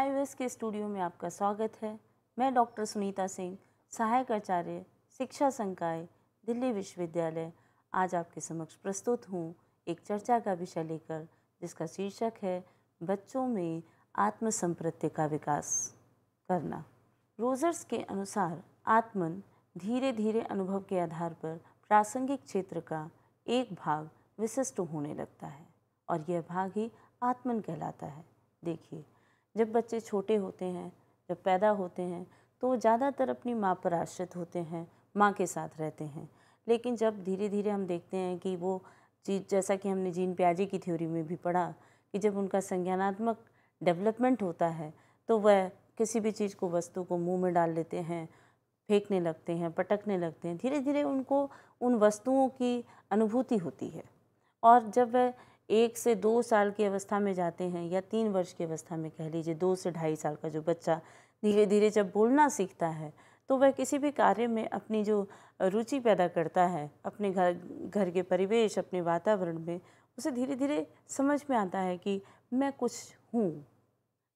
N के studio में आपका स्वागत है मैं डॉक्टर सुनीता सिंह सहायक आचार्य शिक्षा संकाय दिल्ली विश्वविद्यालय आज आपके समक्ष प्रस्तुत हूँ एक चर्चा का विषय लेकर जिसका शीर्षक है बच्चों में आत्मसंप्रत्य का विकास करना रोजर्स के अनुसार आत्मन धीरे धीरे अनुभव के आधार पर प्रासंगिक क्षेत्र का एक भाग विशिष्ट होने लगता है और यह भाग ही आत्मन कहलाता है देखिए जब बच्चे छोटे होते हैं जब पैदा होते हैं तो ज़्यादातर अपनी माँ पर आश्रित होते हैं माँ के साथ रहते हैं लेकिन जब धीरे धीरे हम देखते हैं कि वो चीज़ जैसा कि हमने जीन प्याजे की थ्योरी में भी पढ़ा कि जब उनका संज्ञानात्मक डेवलपमेंट होता है तो वह किसी भी चीज़ को वस्तु को मुंह में डाल लेते हैं फेंकने लगते हैं पटकने लगते हैं धीरे धीरे उनको उन वस्तुओं की अनुभूति होती है और जब वह एक से दो साल की अवस्था में जाते हैं या तीन वर्ष की अवस्था में कह लीजिए दो से ढाई साल का जो बच्चा धीरे धीरे जब बोलना सीखता है तो वह किसी भी कार्य में अपनी जो रुचि पैदा करता है अपने घर घर के परिवेश अपने वातावरण में उसे धीरे धीरे समझ में आता है कि मैं कुछ हूँ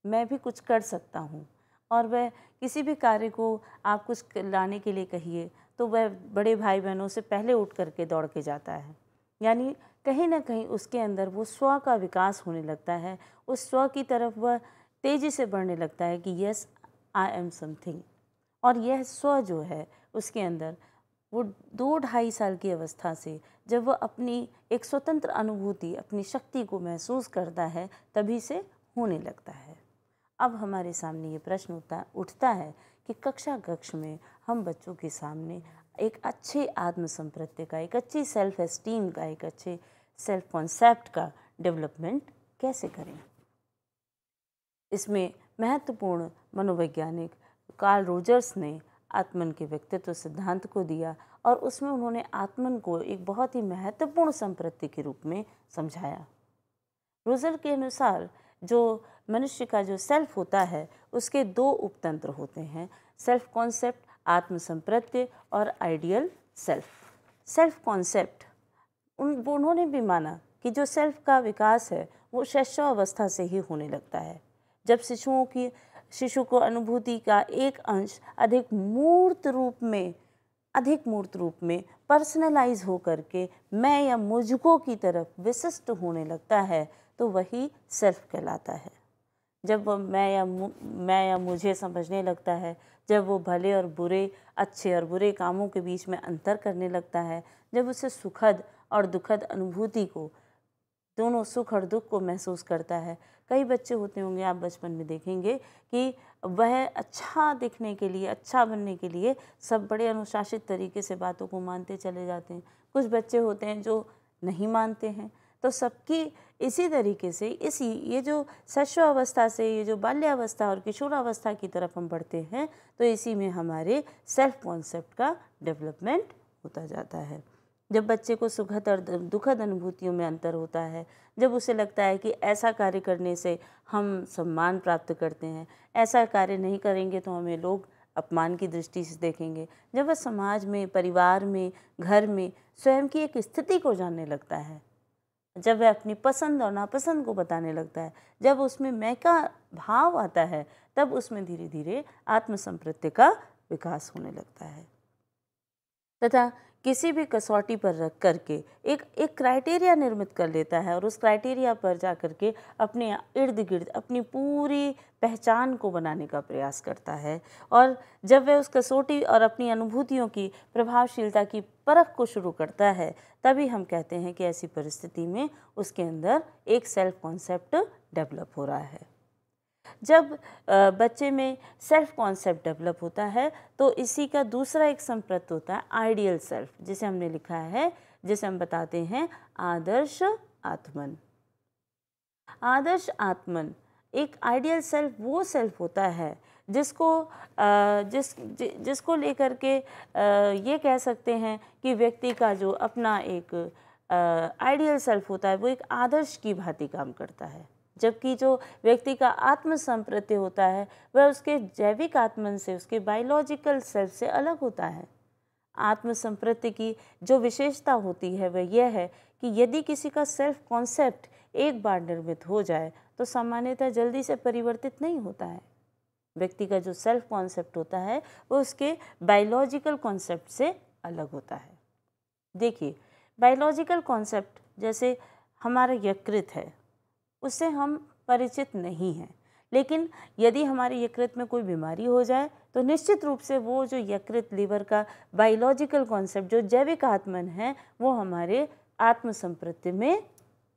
मैं भी कुछ कर सकता हूँ और वह किसी भी कार्य को आप कुछ लाने के लिए कहिए तो वह बड़े भाई बहनों से पहले उठ करके दौड़ के जाता है यानी कहीं ना कहीं उसके अंदर वो स्व का विकास होने लगता है उस स्व की तरफ वह तेज़ी से बढ़ने लगता है कि यस आई एम समथिंग और यह स्व जो है उसके अंदर वो दो ढाई साल की अवस्था से जब वह अपनी एक स्वतंत्र अनुभूति अपनी शक्ति को महसूस करता है तभी से होने लगता है अब हमारे सामने ये प्रश्न उठता उठता है कि कक्षा कक्ष में हम बच्चों के सामने एक अच्छे आत्मसंप्रत्य का एक अच्छी सेल्फ एस्टीम का एक अच्छे सेल्फ कॉन्सेप्ट का डेवलपमेंट कैसे करें इसमें महत्वपूर्ण मनोवैज्ञानिक कार्ल रोजर्स ने आत्मन के व्यक्तित्व सिद्धांत को दिया और उसमें उन्होंने आत्मन को एक बहुत ही महत्वपूर्ण संप्रति के रूप में समझाया रोजर के अनुसार जो मनुष्य का जो सेल्फ होता है उसके दो उपतंत्र होते हैं सेल्फ कॉन्सेप्ट आत्मसंप्रत्य और आइडियल सेल्फ सेल्फ कॉन्सेप्ट उन उन्होंने भी माना कि जो सेल्फ का विकास है वो शैशवावस्था से ही होने लगता है जब शिशुओं की शिशु को अनुभूति का एक अंश अधिक मूर्त रूप में अधिक मूर्त रूप में पर्सनलाइज हो करके मैं या मुझको की तरफ विशिष्ट होने लगता है तो वही सेल्फ कहलाता है जब वो मैं या मैं या मुझे समझने लगता है जब वो भले और बुरे अच्छे और बुरे कामों के बीच में अंतर करने लगता है जब उसे सुखद और दुखद अनुभूति को दोनों सुख और दुख को महसूस करता है कई बच्चे होते होंगे आप बचपन में देखेंगे कि वह अच्छा दिखने के लिए अच्छा बनने के लिए सब बड़े अनुशासित तरीके से बातों को मानते चले जाते हैं कुछ बच्चे होते हैं जो नहीं मानते हैं तो सबकी इसी तरीके से इसी ये जो शैशव अवस्था से ये जो बाल्यावस्था और किशोरावस्था की तरफ हम बढ़ते हैं तो इसी में हमारे सेल्फ कॉन्सेप्ट का डेवलपमेंट होता जाता है जब बच्चे को सुखद और दुखद अनुभूतियों में अंतर होता है जब उसे लगता है कि ऐसा कार्य करने से हम सम्मान प्राप्त करते हैं ऐसा कार्य नहीं करेंगे तो हमें लोग अपमान की दृष्टि से देखेंगे जब वह समाज में परिवार में घर में स्वयं की एक स्थिति को जानने लगता है जब वह अपनी पसंद और नापसंद को बताने लगता है जब उसमें मैं का भाव आता है तब उसमें धीरे धीरे आत्मसंप्रत्य का विकास होने लगता है तथा किसी भी कसौटी पर रख कर के एक एक क्राइटेरिया निर्मित कर लेता है और उस क्राइटेरिया पर जा कर के अपने इर्द गिर्द अपनी पूरी पहचान को बनाने का प्रयास करता है और जब वह उस कसौटी और अपनी अनुभूतियों की प्रभावशीलता की परख को शुरू करता है तभी हम कहते हैं कि ऐसी परिस्थिति में उसके अंदर एक सेल्फ कॉन्सेप्ट डेवलप हो रहा है जब बच्चे में सेल्फ कॉन्सेप्ट डेवलप होता है तो इसी का दूसरा एक संप्रत होता है आइडियल सेल्फ जिसे हमने लिखा है जिसे हम बताते हैं आदर्श आत्मन आदर्श आत्मन एक आइडियल सेल्फ वो सेल्फ होता है जिसको जिस जिसको लेकर के ये कह सकते हैं कि व्यक्ति का जो अपना एक आइडियल सेल्फ होता है वो एक आदर्श की भांति काम करता है जबकि जो व्यक्ति का आत्म संप्रति होता है वह उसके जैविक आत्मन से उसके बायोलॉजिकल सेल्फ से अलग होता है आत्म संप्रति की जो विशेषता होती है वह यह है कि यदि किसी का सेल्फ कॉन्सेप्ट एक बार निर्मित हो जाए तो सामान्यतः जल्दी से परिवर्तित नहीं होता है व्यक्ति का जो सेल्फ कॉन्सेप्ट होता है वो उसके बायोलॉजिकल कॉन्सेप्ट से अलग होता है देखिए बायोलॉजिकल कॉन्सेप्ट जैसे हमारा यकृत है उससे हम परिचित नहीं हैं लेकिन यदि हमारे यकृत में कोई बीमारी हो जाए तो निश्चित रूप से वो जो यकृत लीवर का बायोलॉजिकल कॉन्सेप्ट जो जैविक आत्मन है वो हमारे आत्मसंप्रति में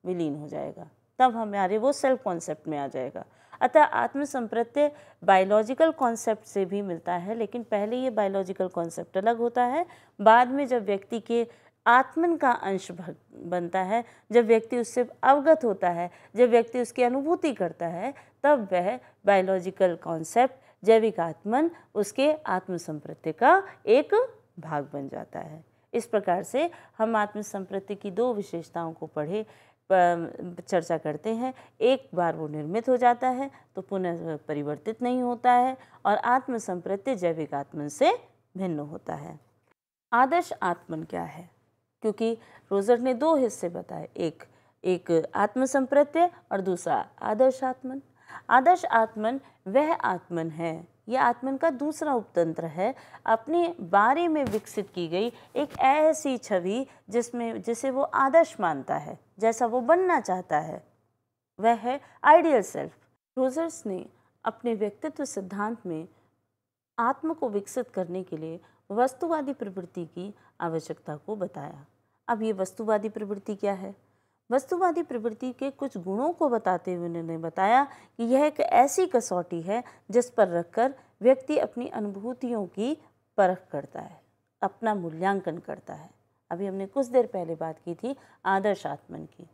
विलीन हो जाएगा तब हमारे वो सेल्फ कॉन्सेप्ट में आ जाएगा अतः आत्मसंप्रत्य बायोलॉजिकल कॉन्सेप्ट से भी मिलता है लेकिन पहले ये बायोलॉजिकल कॉन्सेप्ट अलग होता है बाद में जब व्यक्ति के आत्मन का अंश बनता है जब व्यक्ति उससे अवगत होता है जब व्यक्ति उसकी अनुभूति करता है तब वह बायोलॉजिकल कॉन्सेप्ट जैविक आत्मन उसके आत्मसंप्रत्य का एक भाग बन जाता है इस प्रकार से हम आत्मसंप्रति की दो विशेषताओं को पढ़े चर्चा करते हैं एक बार वो निर्मित हो जाता है तो पुनः परिवर्तित नहीं होता है और आत्मसंप्रत्य जैविक आत्मन से भिन्न होता है आदर्श आत्मन क्या है क्योंकि रोजर ने दो हिस्से बताए एक एक आत्मसंप्रत्य और दूसरा आदर्श आत्मन आदर्श आत्मन वह आत्मन है यह आत्मन का दूसरा उपतंत्र है अपने बारे में विकसित की गई एक ऐसी छवि जिसमें जिसे वो आदर्श मानता है जैसा वो बनना चाहता है वह है आइडियल सेल्फ रोजर्स ने अपने व्यक्तित्व सिद्धांत में आत्म को विकसित करने के लिए वस्तुवादी प्रवृत्ति की आवश्यकता को बताया अब ये वस्तुवादी प्रवृत्ति क्या है वस्तुवादी प्रवृत्ति के कुछ गुणों को बताते हुए उन्होंने बताया कि यह एक ऐसी कसौटी है जिस पर रखकर व्यक्ति अपनी अनुभूतियों की परख करता है अपना मूल्यांकन करता है अभी हमने कुछ देर पहले बात की थी आदर्श आत्मन की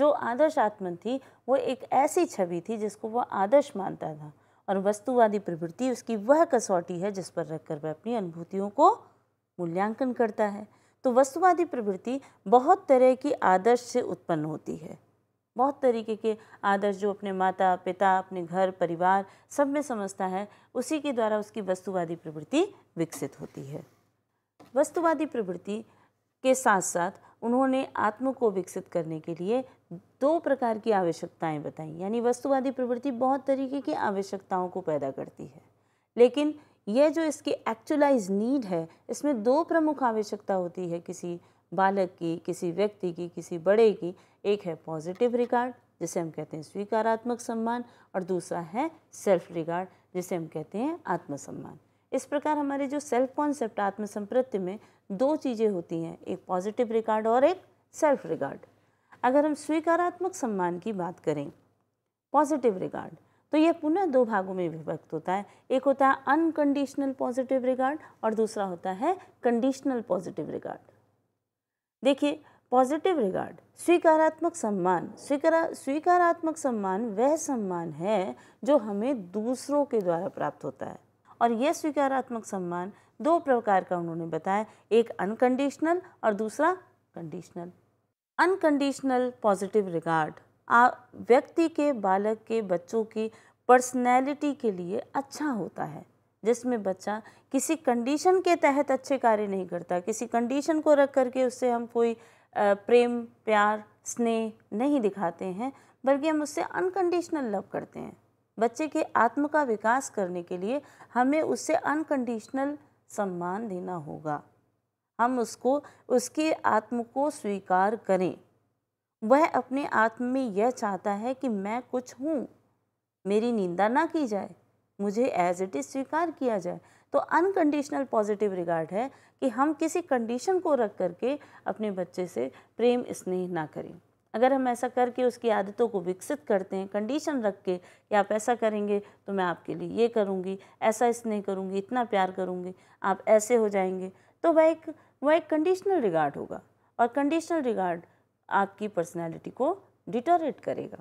जो आदर्श आत्मन थी वो एक ऐसी छवि थी जिसको वह आदर्श मानता था और वस्तुवादी प्रवृत्ति उसकी वह कसौटी है जिस पर रखकर वह अपनी अनुभूतियों को मूल्यांकन करता है तो वस्तुवादी प्रवृत्ति बहुत तरह की आदर्श से उत्पन्न होती है बहुत तरीके के आदर्श जो अपने माता पिता अपने घर परिवार सब में समझता है उसी के द्वारा उसकी वस्तुवादी प्रवृत्ति विकसित होती है वस्तुवादी प्रवृत्ति के साथ साथ उन्होंने आत्म को विकसित करने के लिए दो प्रकार की आवश्यकताएं बताई यानी वस्तुवादी प्रवृत्ति बहुत तरीके की आवश्यकताओं को पैदा करती है लेकिन यह जो इसकी एक्चुअलाइज नीड है इसमें दो प्रमुख आवश्यकता होती है किसी बालक की किसी व्यक्ति की किसी बड़े की एक है पॉजिटिव रिगार्ड जिसे हम कहते हैं स्वीकारात्मक सम्मान और दूसरा है सेल्फ रिगार्ड जिसे हम कहते हैं आत्मसम्मान इस प्रकार हमारे जो सेल्फ कॉन्सेप्ट आत्मसंप्रत्य में दो चीज़ें होती हैं एक पॉजिटिव रिगार्ड और एक सेल्फ रिगार्ड अगर हम स्वीकारात्मक सम्मान की बात करें पॉजिटिव रिगार्ड तो यह पुनः दो भागों में विभक्त होता है एक होता है अनकंडीशनल पॉजिटिव रिगार्ड और दूसरा होता है कंडीशनल पॉजिटिव रिगार्ड देखिए पॉजिटिव रिगार्ड स्वीकारात्मक सम्मान स्वीकारा स्वीकारात्मक सम्मान वह सम्मान है जो हमें दूसरों के द्वारा प्राप्त होता है और यह स्वीकारात्मक सम्मान दो प्रकार का उन्होंने बताया एक अनकंडीशनल और दूसरा कंडीशनल अनकंडीशनल पॉजिटिव रिगार्ड व्यक्ति के बालक के बच्चों की पर्सनैलिटी के लिए अच्छा होता है जिसमें बच्चा किसी कंडीशन के तहत अच्छे कार्य नहीं करता किसी कंडीशन को रख करके उससे हम कोई प्रेम प्यार स्नेह नहीं दिखाते हैं बल्कि हम उससे अनकंडीशनल लव करते हैं बच्चे के आत्म का विकास करने के लिए हमें उससे अनकंडीशनल सम्मान देना होगा हम उसको उसके आत्म को स्वीकार करें वह अपने आत्म में यह चाहता है कि मैं कुछ हूँ मेरी निंदा ना की जाए मुझे एज इट इज़ स्वीकार किया जाए तो अनकंडीशनल पॉजिटिव रिगार्ड है कि हम किसी कंडीशन को रख करके अपने बच्चे से प्रेम स्नेह ना करें अगर हम ऐसा करके उसकी आदतों को विकसित करते हैं कंडीशन रख के कि आप ऐसा करेंगे तो मैं आपके लिए ये करूँगी ऐसा स्नेह करूँगी इतना प्यार करूँगी आप ऐसे हो जाएंगे तो वह एक वह एक कंडीशनल रिगार्ड होगा और कंडीशनल रिगार्ड आपकी पर्सनैलिटी को डिटोरेट करेगा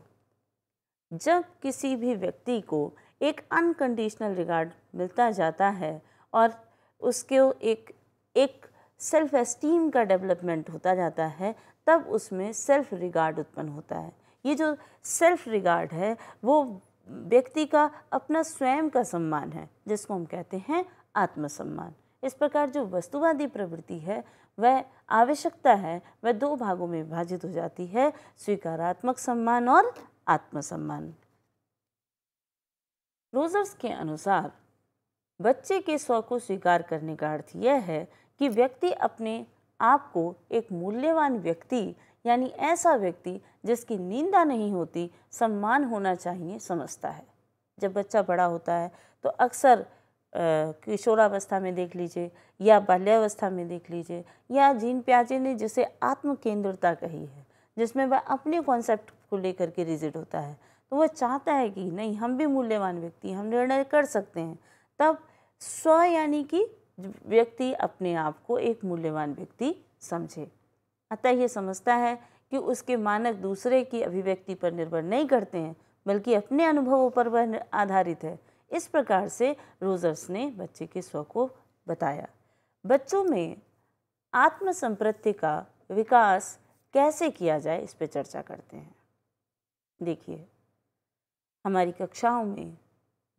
जब किसी भी व्यक्ति को एक अनकंडीशनल रिगार्ड मिलता जाता है और उसके एक एक सेल्फ़ एस्टीम का डेवलपमेंट होता जाता है तब उसमें सेल्फ़ रिगार्ड उत्पन्न होता है ये जो सेल्फ़ रिगार्ड है वो व्यक्ति का अपना स्वयं का सम्मान है जिसको हम कहते हैं आत्मसम्मान इस प्रकार जो वस्तुवादी प्रवृत्ति है वह आवश्यकता है वह दो भागों में विभाजित हो जाती है स्वीकारात्मक सम्मान और आत्मसम्मान रोजर्स के अनुसार बच्चे के स्व को स्वीकार करने का अर्थ यह है कि व्यक्ति अपने आप को एक मूल्यवान व्यक्ति यानी ऐसा व्यक्ति जिसकी निंदा नहीं होती सम्मान होना चाहिए समझता है जब बच्चा बड़ा होता है तो अक्सर किशोरावस्था में देख लीजिए या बाल्यावस्था में देख लीजिए या जीन प्याजे ने जिसे आत्म केंद्रता कही है जिसमें वह अपने कॉन्सेप्ट को लेकर के रिजिड होता है तो वह चाहता है कि नहीं हम भी मूल्यवान व्यक्ति हम निर्णय कर सकते हैं तब स्व यानी कि व्यक्ति अपने आप को एक मूल्यवान व्यक्ति समझे अतः यह समझता है कि उसके मानक दूसरे की अभिव्यक्ति पर निर्भर नहीं करते हैं बल्कि अपने अनुभवों पर वह आधारित है इस प्रकार से रोजर्स ने बच्चे के स्व को बताया बच्चों में आत्मसंप्रत्य का विकास कैसे किया जाए इस पर चर्चा करते हैं देखिए हमारी कक्षाओं में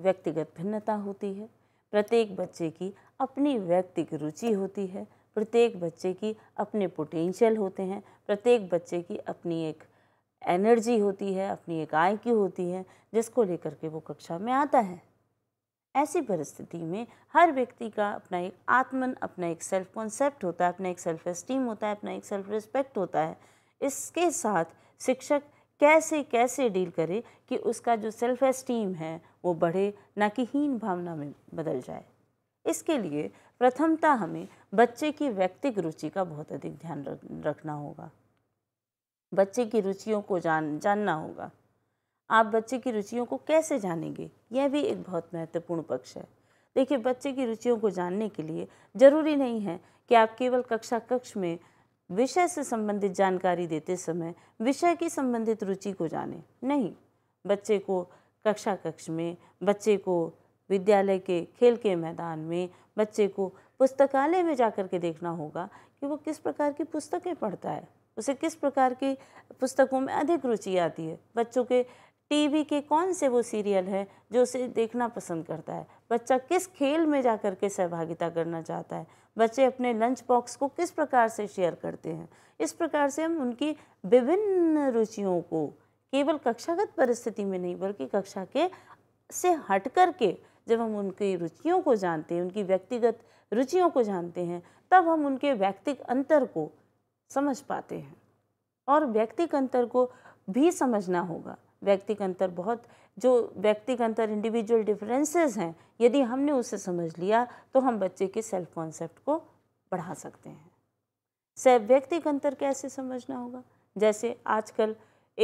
व्यक्तिगत भिन्नता होती है प्रत्येक बच्चे की अपनी व्यक्तिगत रुचि होती है प्रत्येक बच्चे की अपने पोटेंशियल होते हैं प्रत्येक बच्चे की अपनी एक एनर्जी होती है अपनी एक आय की होती है जिसको लेकर के वो कक्षा में आता है ऐसी परिस्थिति में हर व्यक्ति का अपना एक आत्मन अपना एक सेल्फ कॉन्सेप्ट होता है अपना एक सेल्फ एस्टीम होता है अपना एक सेल्फ रिस्पेक्ट होता है इसके साथ शिक्षक कैसे कैसे डील करे कि उसका जो सेल्फ एस्टीम है वो बढ़े ना कि हीन भावना में बदल जाए इसके लिए प्रथमता हमें बच्चे की व्यक्तिक रुचि का बहुत अधिक ध्यान रखना होगा बच्चे की रुचियों को जान जानना होगा आप बच्चे की रुचियों को कैसे जानेंगे यह भी एक बहुत महत्वपूर्ण पक्ष है देखिए बच्चे की रुचियों को जानने के लिए ज़रूरी नहीं है कि आप केवल कक्षा कक्ष में विषय से संबंधित जानकारी देते समय विषय की संबंधित रुचि को जाने नहीं बच्चे को कक्षा कक्ष में बच्चे को विद्यालय के खेल के मैदान में बच्चे को पुस्तकालय में जा कर के देखना होगा कि वो किस प्रकार की पुस्तकें पढ़ता है उसे किस प्रकार की पुस्तकों में अधिक रुचि आती है बच्चों के टीवी के कौन से वो सीरियल हैं जो उसे देखना पसंद करता है बच्चा किस खेल में जा कर के सहभागिता करना चाहता है बच्चे अपने लंच बॉक्स को किस प्रकार से शेयर करते हैं इस प्रकार से हम उनकी विभिन्न रुचियों को केवल कक्षागत परिस्थिति में नहीं बल्कि कक्षा के से हट कर के जब हम उनकी रुचियों को जानते हैं उनकी व्यक्तिगत रुचियों को जानते हैं तब हम उनके व्यक्तिक अंतर को समझ पाते हैं और व्यक्तिक अंतर को भी समझना होगा व्यक्तिक अंतर बहुत जो व्यक्तिक अंतर इंडिविजुअल डिफरेंसेस हैं यदि हमने उसे समझ लिया तो हम बच्चे के सेल्फ कॉन्सेप्ट को बढ़ा सकते हैं सेल्फ व्यक्तिक अंतर कैसे समझना होगा जैसे आजकल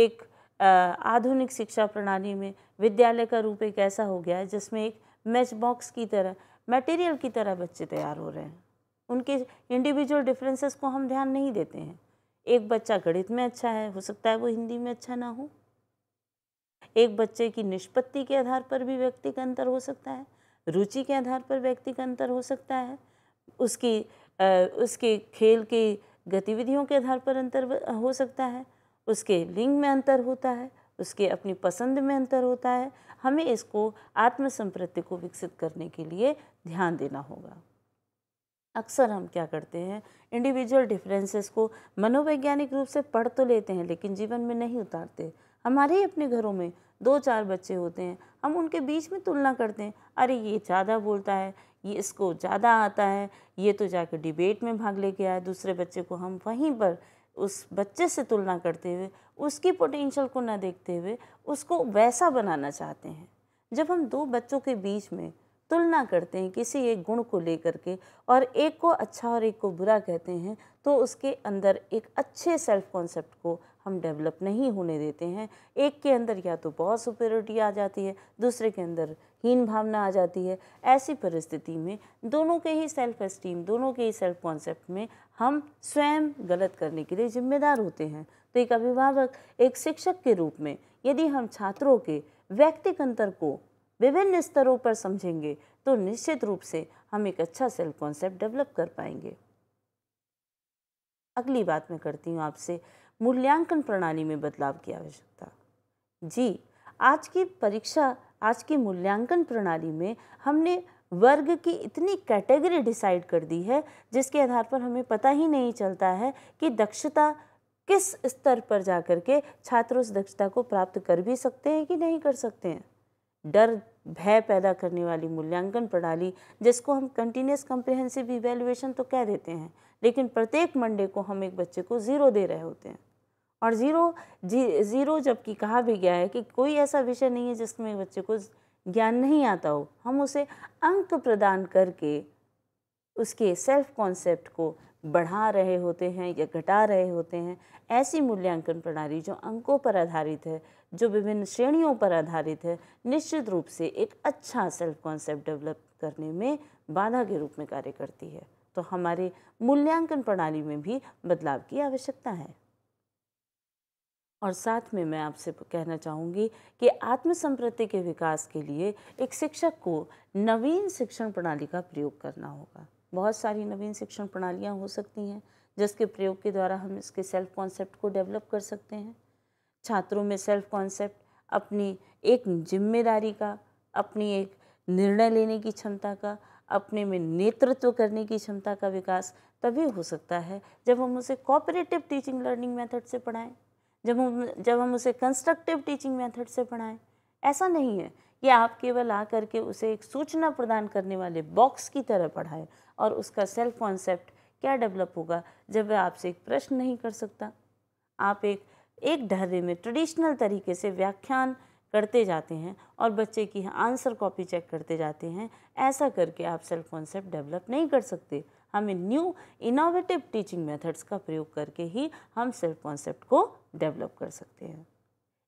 एक आधुनिक शिक्षा प्रणाली में विद्यालय का रूप एक ऐसा हो गया है जिसमें एक मैच बॉक्स की तरह मटेरियल की तरह बच्चे तैयार हो रहे हैं उनके इंडिविजुअल डिफरेंसेस को हम ध्यान नहीं देते हैं एक बच्चा गणित में अच्छा है हो सकता है वो हिंदी में अच्छा ना हो एक बच्चे की निष्पत्ति के आधार पर भी व्यक्ति का अंतर हो सकता है रुचि के आधार पर व्यक्ति का अंतर हो सकता है उसकी उसके खेल की गतिविधियों के आधार पर अंतर हो सकता है उसके लिंग में अंतर होता है उसके अपनी पसंद में अंतर होता है हमें इसको आत्मसंप्रति को विकसित करने के लिए ध्यान देना होगा अक्सर हम क्या करते हैं इंडिविजुअल डिफरेंसेस को मनोवैज्ञानिक रूप से पढ़ तो लेते हैं लेकिन जीवन में नहीं उतारते हमारे ही अपने घरों में दो चार बच्चे होते हैं हम उनके बीच में तुलना करते हैं अरे ये ज़्यादा बोलता है ये इसको ज़्यादा आता है ये तो जाकर डिबेट में भाग लेके आया दूसरे बच्चे को हम वहीं पर उस बच्चे से तुलना करते हुए उसकी पोटेंशियल को ना देखते हुए उसको वैसा बनाना चाहते हैं जब हम दो बच्चों के बीच में तुलना करते हैं किसी एक गुण को लेकर के और एक को अच्छा और एक को बुरा कहते हैं तो उसके अंदर एक अच्छे सेल्फ कॉन्सेप्ट को हम डेवलप नहीं होने देते हैं एक के अंदर या तो बहुत सुपेरिटी आ जाती है दूसरे के अंदर हीन भावना आ जाती है ऐसी परिस्थिति में दोनों के ही सेल्फ एस्टीम दोनों के ही सेल्फ कॉन्सेप्ट में हम स्वयं गलत करने के लिए जिम्मेदार होते हैं तो एक अभिभावक एक शिक्षक के रूप में यदि हम छात्रों के व्यक्तिक अंतर को विभिन्न स्तरों पर समझेंगे तो निश्चित रूप से हम एक अच्छा सेल्फ कॉन्सेप्ट डेवलप कर पाएंगे अगली बात मैं करती हूँ आपसे मूल्यांकन प्रणाली में बदलाव की आवश्यकता जी आज की परीक्षा आज की मूल्यांकन प्रणाली में हमने वर्ग की इतनी कैटेगरी डिसाइड कर दी है जिसके आधार पर हमें पता ही नहीं चलता है कि दक्षता किस स्तर पर जा कर के छात्र उस दक्षता को प्राप्त कर भी सकते हैं कि नहीं कर सकते हैं डर भय पैदा करने वाली मूल्यांकन प्रणाली जिसको हम कंटिन्यूस कंप्रिहेंसिव इवेल्युएशन तो कह देते हैं लेकिन प्रत्येक मंडे को हम एक बच्चे को ज़ीरो दे रहे होते हैं और ज़ीरो जी ज़ीरो जबकि कहा भी गया है कि कोई ऐसा विषय नहीं है जिसमें बच्चे को ज्ञान नहीं आता हो हम उसे अंक प्रदान करके उसके सेल्फ कॉन्सेप्ट को बढ़ा रहे होते हैं या घटा रहे होते हैं ऐसी मूल्यांकन प्रणाली जो अंकों पर आधारित है जो विभिन्न श्रेणियों पर आधारित है निश्चित रूप से एक अच्छा सेल्फ कॉन्सेप्ट डेवलप करने में बाधा के रूप में कार्य करती है तो हमारे मूल्यांकन प्रणाली में भी बदलाव की आवश्यकता है और साथ में मैं आपसे कहना चाहूँगी कि आत्मसंप्रति के विकास के लिए एक शिक्षक को नवीन शिक्षण प्रणाली का प्रयोग करना होगा बहुत सारी नवीन शिक्षण प्रणालियाँ हो सकती हैं जिसके प्रयोग के द्वारा हम इसके सेल्फ कॉन्सेप्ट को डेवलप कर सकते हैं छात्रों में सेल्फ कॉन्सेप्ट अपनी एक जिम्मेदारी का अपनी एक निर्णय लेने की क्षमता का अपने में नेतृत्व करने की क्षमता का विकास तभी हो सकता है जब हम उसे कॉपरेटिव टीचिंग लर्निंग मेथड से पढ़ाएं जब हम जब हम उसे कंस्ट्रक्टिव टीचिंग मेथड से पढ़ाएं ऐसा नहीं है कि आप केवल आ करके उसे एक सूचना प्रदान करने वाले बॉक्स की तरह पढ़ाएं और उसका सेल्फ कॉन्सेप्ट क्या डेवलप होगा जब वह आपसे एक प्रश्न नहीं कर सकता आप एक एक ढर्रे में ट्रेडिशनल तरीके से व्याख्यान करते जाते हैं और बच्चे की आंसर कॉपी चेक करते जाते हैं ऐसा करके आप सेल्फ कॉन्सेप्ट डेवलप नहीं कर सकते हमें न्यू इनोवेटिव टीचिंग मेथड्स का प्रयोग करके ही हम सेल्फ कॉन्सेप्ट को डेवलप कर सकते हैं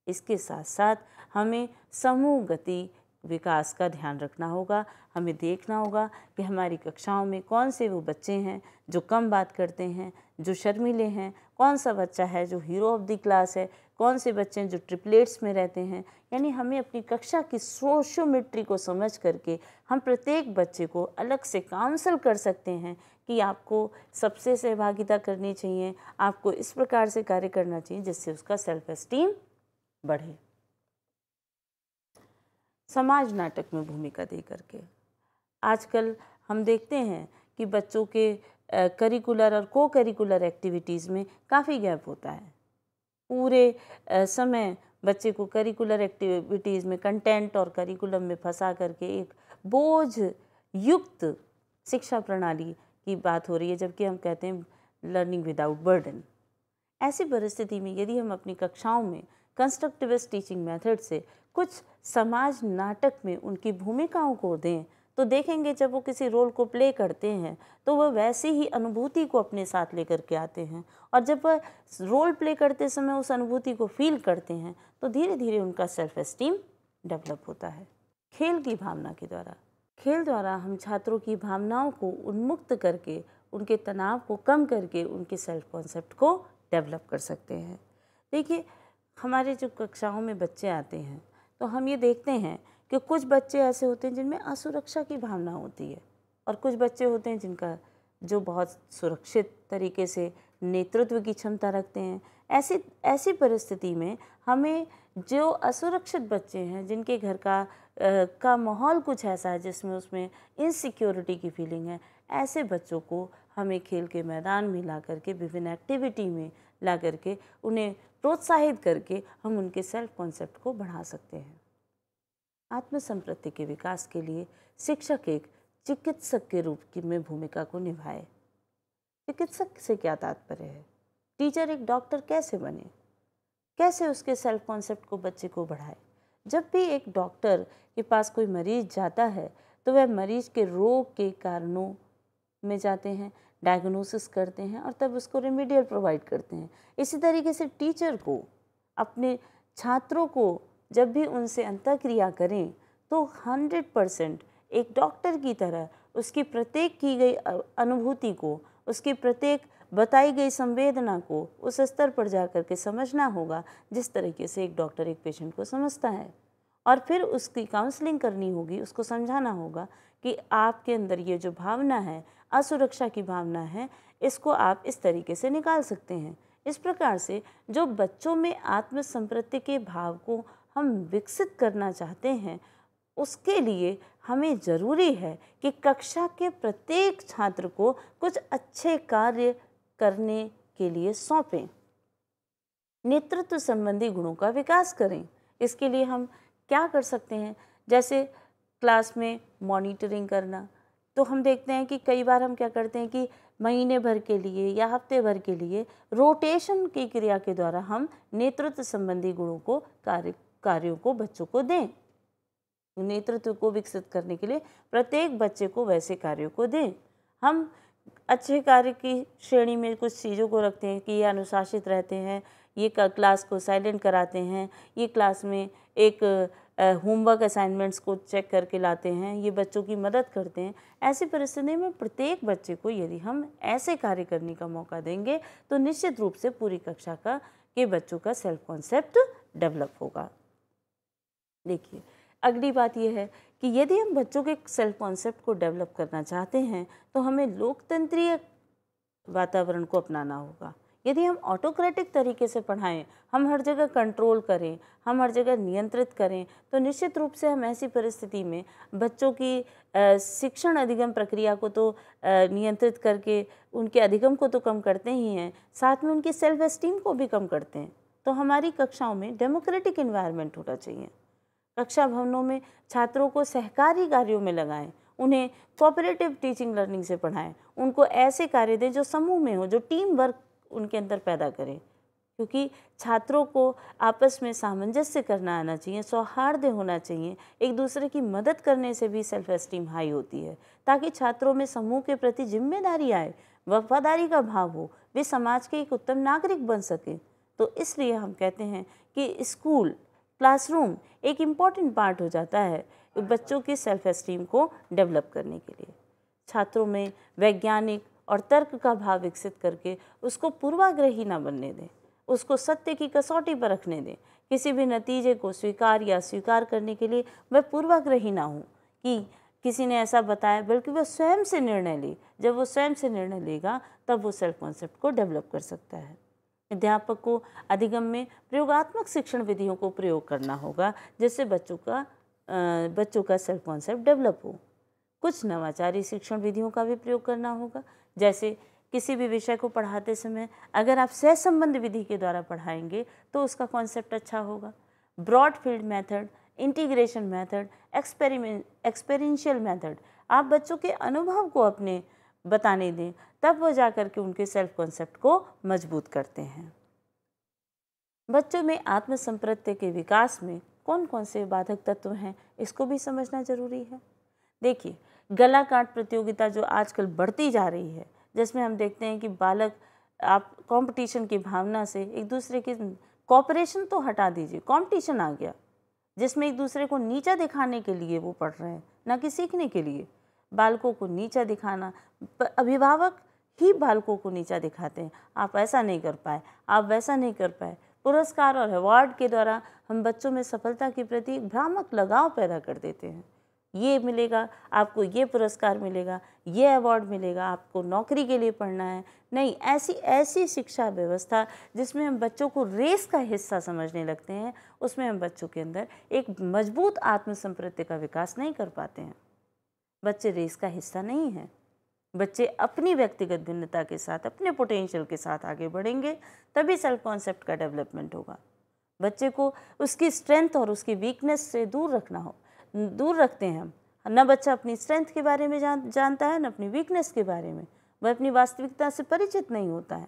इसके साथ साथ हमें समूह गति विकास का ध्यान रखना होगा हमें देखना होगा कि हमारी कक्षाओं में कौन से वो बच्चे हैं जो कम बात करते हैं जो शर्मीले हैं कौन सा बच्चा है जो हीरो ऑफ दी क्लास है कौन से बच्चे हैं जो ट्रिपलेट्स में रहते हैं यानी हमें अपनी कक्षा की सोशोमेट्री को समझ करके हम प्रत्येक बच्चे को अलग से काउंसल कर सकते हैं कि आपको सबसे सहभागिता करनी चाहिए आपको इस प्रकार से कार्य करना चाहिए जिससे उसका सेल्फ एस्टीम बढ़े समाज नाटक में भूमिका दे करके आजकल हम देखते हैं कि बच्चों के करिकुलर और को करिकुलर एक्टिविटीज़ में काफ़ी गैप होता है पूरे समय बच्चे को करिकुलर एक्टिविटीज़ में कंटेंट और करिकुलम में फंसा करके एक बोझ युक्त शिक्षा प्रणाली की बात हो रही है जबकि हम कहते हैं लर्निंग विदाउट बर्डन ऐसी परिस्थिति में यदि हम अपनी कक्षाओं में कंस्ट्रक्टिविस्ट टीचिंग मेथड से कुछ समाज नाटक में उनकी भूमिकाओं को दें तो देखेंगे जब वो किसी रोल को प्ले करते हैं तो वह वैसे ही अनुभूति को अपने साथ लेकर के आते हैं और जब वह रोल प्ले करते समय उस अनुभूति को फील करते हैं तो धीरे धीरे उनका सेल्फ इस्टीम डेवलप होता है खेल की भावना के द्वारा खेल द्वारा हम छात्रों की भावनाओं को उन्मुक्त करके उनके तनाव को कम करके उनके सेल्फ कॉन्सेप्ट को डेवलप कर सकते हैं देखिए हमारे जो कक्षाओं में बच्चे आते हैं तो हम ये देखते हैं कि कुछ बच्चे ऐसे होते हैं जिनमें असुरक्षा की भावना होती है और कुछ बच्चे होते हैं जिनका जो बहुत सुरक्षित तरीके से नेतृत्व की क्षमता रखते हैं ऐसी ऐसी परिस्थिति में हमें जो असुरक्षित बच्चे हैं जिनके घर का आ, का माहौल कुछ ऐसा है जिसमें उसमें इनसिक्योरिटी की फीलिंग है ऐसे बच्चों को हमें खेल के मैदान में ला करके विभिन्न एक्टिविटी में ला करके उन्हें प्रोत्साहित करके हम उनके सेल्फ कॉन्सेप्ट को बढ़ा सकते हैं आत्मसंप्रति के विकास के लिए शिक्षक एक चिकित्सक के रूप की में भूमिका को निभाए चिकित्सक से क्या तात्पर्य है टीचर एक डॉक्टर कैसे बने कैसे उसके सेल्फ कॉन्सेप्ट को बच्चे को बढ़ाए जब भी एक डॉक्टर के पास कोई मरीज जाता है तो वह मरीज के रोग के कारणों में जाते हैं डायग्नोसिस करते हैं और तब उसको रेमेडियल प्रोवाइड करते हैं इसी तरीके से टीचर को अपने छात्रों को जब भी उनसे अंतक्रिया करें तो 100 परसेंट एक डॉक्टर की तरह उसकी प्रत्येक की गई अनुभूति को उसकी प्रत्येक बताई गई संवेदना को उस स्तर पर जा कर के समझना होगा जिस तरीके से एक डॉक्टर एक पेशेंट को समझता है और फिर उसकी काउंसलिंग करनी होगी उसको समझाना होगा कि आपके अंदर ये जो भावना है असुरक्षा की भावना है इसको आप इस तरीके से निकाल सकते हैं इस प्रकार से जो बच्चों में आत्मसंप्रति के भाव को हम विकसित करना चाहते हैं उसके लिए हमें ज़रूरी है कि कक्षा के प्रत्येक छात्र को कुछ अच्छे कार्य करने के लिए सौंपें नेतृत्व संबंधी गुणों का विकास करें इसके लिए हम क्या कर सकते हैं जैसे क्लास में मॉनिटरिंग करना तो हम देखते हैं कि कई बार हम क्या करते हैं कि महीने भर के लिए या हफ्ते भर के लिए रोटेशन की क्रिया के द्वारा हम नेतृत्व संबंधी गुणों को कार्य कार्यों को बच्चों को दें नेतृत्व को विकसित करने के लिए प्रत्येक बच्चे को वैसे कार्यों को दें हम अच्छे कार्य की श्रेणी में कुछ चीज़ों को रखते हैं कि ये अनुशासित रहते हैं ये क्लास को साइलेंट कराते हैं ये क्लास में एक होमवर्क असाइनमेंट्स को चेक करके लाते हैं ये बच्चों की मदद करते हैं ऐसी परिस्थिति में प्रत्येक बच्चे को यदि हम ऐसे कार्य करने का मौका देंगे तो निश्चित रूप से पूरी कक्षा का के बच्चों का सेल्फ कॉन्सेप्ट डेवलप होगा देखिए अगली बात यह है कि यदि हम बच्चों के सेल्फ कॉन्सेप्ट को डेवलप करना चाहते हैं तो हमें लोकतंत्रीय वातावरण को अपनाना होगा यदि हम ऑटोक्रेटिक तरीके से पढ़ाएं हम हर जगह कंट्रोल करें हम हर जगह नियंत्रित करें तो निश्चित रूप से हम ऐसी परिस्थिति में बच्चों की शिक्षण अधिगम प्रक्रिया को तो नियंत्रित करके उनके अधिगम को तो कम करते ही हैं साथ में उनकी सेल्फ एस्टीम को भी कम करते हैं तो हमारी कक्षाओं में डेमोक्रेटिक इन्वायरमेंट होना चाहिए कक्षा भवनों में छात्रों को सहकारी कार्यों में लगाएं उन्हें कोऑपरेटिव टीचिंग लर्निंग से पढ़ाएं उनको ऐसे कार्य दें जो समूह में हो जो टीम वर्क उनके अंदर पैदा करें क्योंकि छात्रों को आपस में सामंजस्य करना आना चाहिए सौहार्द होना चाहिए एक दूसरे की मदद करने से भी सेल्फ एस्टीम हाई होती है ताकि छात्रों में समूह के प्रति जिम्मेदारी आए वफादारी का भाव हो वे समाज के एक उत्तम नागरिक बन सकें तो इसलिए हम कहते हैं कि स्कूल क्लासरूम एक इम्पॉर्टेंट पार्ट हो जाता है बच्चों की सेल्फ एस्टीम को डेवलप करने के लिए छात्रों में वैज्ञानिक और तर्क का भाव विकसित करके उसको पूर्वाग्रही ना बनने दें उसको सत्य की कसौटी पर रखने दें किसी भी नतीजे को स्वीकार या स्वीकार करने के लिए मैं पूर्वाग्रही ना हूँ कि किसी ने ऐसा बताया बल्कि वह स्वयं से निर्णय ले जब वो स्वयं से निर्णय लेगा तब वो सेल्फ कॉन्सेप्ट को डेवलप कर सकता है अध्यापक को अधिगम में प्रयोगात्मक शिक्षण विधियों को प्रयोग करना होगा जिससे बच्चों का बच्चों का सेल्फ कॉन्सेप्ट डेवलप हो कुछ नवाचारी शिक्षण विधियों का भी प्रयोग करना होगा जैसे किसी भी विषय को पढ़ाते समय अगर आप सहसंबंध विधि के द्वारा पढ़ाएंगे तो उसका कॉन्सेप्ट अच्छा होगा broad field method integration method experiment experiential method आप बच्चों के अनुभव को अपने बताने दें तब वो जा कर के उनके सेल्फ कॉन्सेप्ट को मजबूत करते हैं बच्चों में आत्मसंप्रत्य के विकास में कौन कौन से बाधक तत्व हैं इसको भी समझना ज़रूरी है देखिए गला काट प्रतियोगिता जो आजकल बढ़ती जा रही है जिसमें हम देखते हैं कि बालक आप कंपटीशन की भावना से एक दूसरे की कॉपरेशन तो हटा दीजिए कंपटीशन आ गया जिसमें एक दूसरे को नीचा दिखाने के लिए वो पढ़ रहे हैं ना कि सीखने के लिए बालकों को नीचा दिखाना अभिभावक ही बालकों को नीचा दिखाते हैं आप ऐसा नहीं कर पाए आप वैसा नहीं कर पाए पुरस्कार और अवार्ड के द्वारा हम बच्चों में सफलता के प्रति भ्रामक लगाव पैदा कर देते हैं ये मिलेगा आपको ये पुरस्कार मिलेगा ये अवार्ड मिलेगा आपको नौकरी के लिए पढ़ना है नहीं ऐसी ऐसी शिक्षा व्यवस्था जिसमें हम बच्चों को रेस का हिस्सा समझने लगते हैं उसमें हम बच्चों के अंदर एक मजबूत आत्मसंप्रति का विकास नहीं कर पाते हैं बच्चे रेस का हिस्सा नहीं हैं बच्चे अपनी व्यक्तिगत भिन्नता के साथ अपने पोटेंशियल के साथ आगे बढ़ेंगे तभी सेल्फ कॉन्सेप्ट का डेवलपमेंट होगा बच्चे को उसकी स्ट्रेंथ और उसकी वीकनेस से दूर रखना हो दूर रखते हैं हम न बच्चा अपनी स्ट्रेंथ के बारे में जान जानता है न अपनी वीकनेस के बारे में वह अपनी वास्तविकता से परिचित नहीं होता है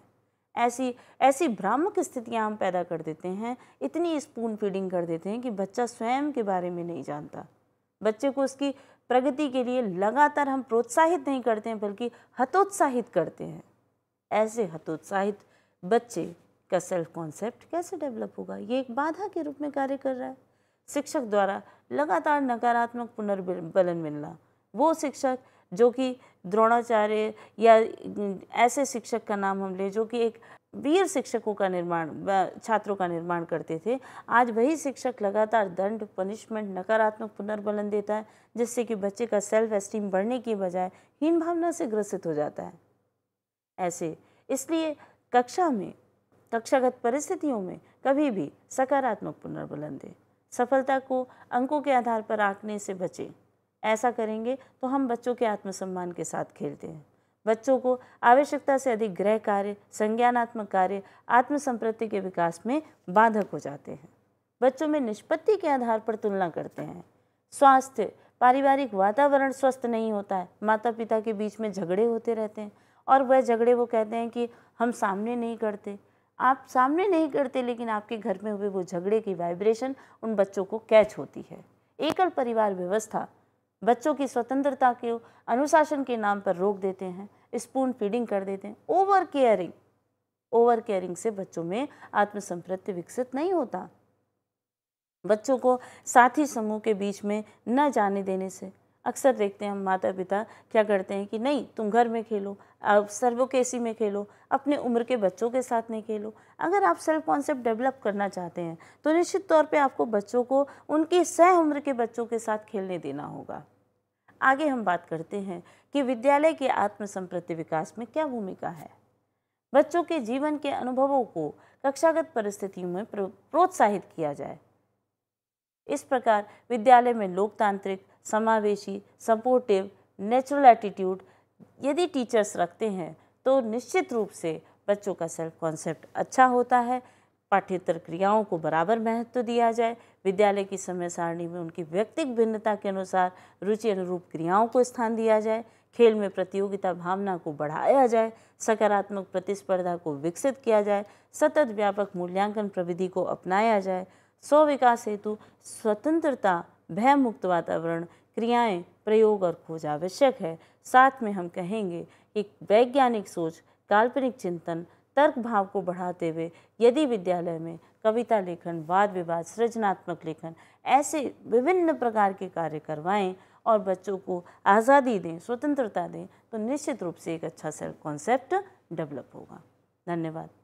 ऐसी ऐसी भ्रामक स्थितियाँ हम पैदा कर देते हैं इतनी स्पून फीडिंग कर देते हैं कि बच्चा स्वयं के बारे में नहीं जानता बच्चे को उसकी प्रगति के लिए लगातार हम प्रोत्साहित नहीं करते हैं बल्कि हतोत्साहित करते हैं ऐसे हतोत्साहित बच्चे का सेल्फ कॉन्सेप्ट कैसे डेवलप होगा ये एक बाधा के रूप में कार्य कर रहा है शिक्षक द्वारा लगातार नकारात्मक पुनर्बलन मिलना वो शिक्षक जो कि द्रोणाचार्य या ऐसे शिक्षक का नाम हम लें जो कि एक वीर शिक्षकों का निर्माण छात्रों का निर्माण करते थे आज वही शिक्षक लगातार दंड पनिशमेंट नकारात्मक पुनर्बलन देता है जिससे कि बच्चे का सेल्फ एस्टीम बढ़ने की बजाय हीन भावना से ग्रसित हो जाता है ऐसे इसलिए कक्षा में कक्षागत परिस्थितियों में कभी भी सकारात्मक पुनर्बलन दें सफलता को अंकों के आधार पर आंकने से बचें ऐसा करेंगे तो हम बच्चों के आत्मसम्मान के साथ खेलते हैं बच्चों को आवश्यकता से अधिक गृह कार्य संज्ञानात्मक कार्य आत्मसंप्रति के विकास में बाधक हो जाते हैं बच्चों में निष्पत्ति के आधार पर तुलना करते हैं स्वास्थ्य पारिवारिक वातावरण स्वस्थ नहीं होता है माता पिता के बीच में झगड़े होते रहते हैं और वह झगड़े वो कहते हैं कि हम सामने नहीं करते आप सामने नहीं करते लेकिन आपके घर में हुए वो झगड़े की वाइब्रेशन उन बच्चों को कैच होती है एकल परिवार व्यवस्था बच्चों की स्वतंत्रता के अनुशासन के नाम पर रोक देते हैं स्पून फीडिंग कर देते हैं ओवर केयरिंग ओवर केयरिंग से बच्चों में आत्मसंप्रत्य विकसित नहीं होता बच्चों को साथी समूह के बीच में न जाने देने से अक्सर देखते हैं हम माता पिता क्या करते हैं कि नहीं तुम घर में खेलो आप सर्वो में खेलो अपने उम्र के बच्चों के साथ नहीं खेलो अगर आप सेल्फ कॉन्सेप्ट डेवलप करना चाहते हैं तो निश्चित तौर पे आपको बच्चों को उनकी सह उम्र के बच्चों के साथ खेलने देना होगा आगे हम बात करते हैं कि विद्यालय के आत्मसंप्रति विकास में क्या भूमिका है बच्चों के जीवन के अनुभवों को कक्षागत परिस्थितियों में प्रोत्साहित किया जाए इस प्रकार विद्यालय में लोकतांत्रिक समावेशी सपोर्टिव नेचुरल एटीट्यूड यदि टीचर्स रखते हैं तो निश्चित रूप से बच्चों का सेल्फ कॉन्सेप्ट अच्छा होता है पाठ्यतर क्रियाओं को बराबर महत्व तो दिया जाए विद्यालय की समय सारणी में उनकी व्यक्तिक भिन्नता के अनुसार रुचि अनुरूप क्रियाओं को स्थान दिया जाए खेल में प्रतियोगिता भावना को बढ़ाया जाए सकारात्मक प्रतिस्पर्धा को विकसित किया जाए सतत व्यापक मूल्यांकन प्रविधि को अपनाया जाए स्व विकास हेतु स्वतंत्रता भय मुक्त वातावरण क्रियाएं प्रयोग और खोज आवश्यक है साथ में हम कहेंगे कि वैज्ञानिक सोच काल्पनिक चिंतन तर्क भाव को बढ़ाते हुए यदि विद्यालय में कविता लेखन वाद विवाद सृजनात्मक लेखन ऐसे विभिन्न प्रकार के कार्य करवाएं और बच्चों को आज़ादी दें स्वतंत्रता दें तो निश्चित रूप से एक अच्छा सेल्फ कॉन्सेप्ट डेवलप होगा धन्यवाद